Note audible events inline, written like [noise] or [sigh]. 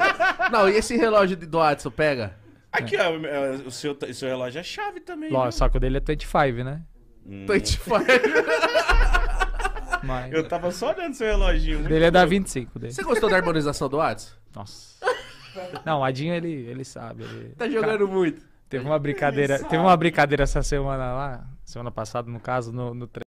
[laughs] Não, e esse relógio do Adson, pega? Aqui, ó, é, o seu, o seu relógio é chave também. Lógico, só que o dele é 25, né? Hum. 25. [laughs] Mas... Eu tava só olhando seu reloginho. O dele é da 25. Dele. Você gostou da harmonização do Adson? Nossa. Não, o Adinho, ele, ele sabe. Ele... Tá jogando Cara, muito. Teve uma brincadeira, teve uma brincadeira essa semana lá, semana passada, no caso, no, no